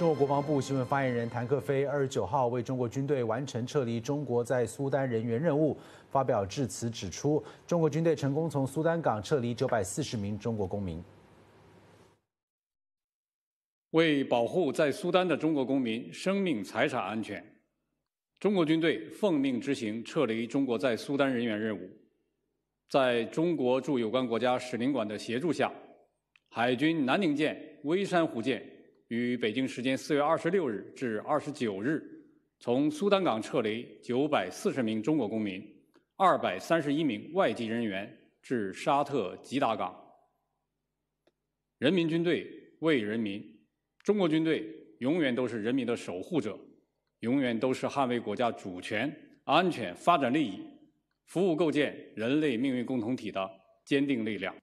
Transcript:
中国国防部新闻发言人谭克飞二十九号为中国军队完成撤离中国在苏丹人员任务发表致辞，指出：中国军队成功从苏丹港撤离九百四十名中国公民。为保护在苏丹的中国公民生命财产安全，中国军队奉命执行撤离中国在苏丹人员任务。在中国驻有关国家使领馆的协助下，海军南宁舰、微山湖舰。于北京时间4月26日至29日，从苏丹港撤离940名中国公民、231名外籍人员至沙特吉达港。人民军队为人民，中国军队永远都是人民的守护者，永远都是捍卫国家主权、安全、发展利益、服务构建人类命运共同体的坚定力量。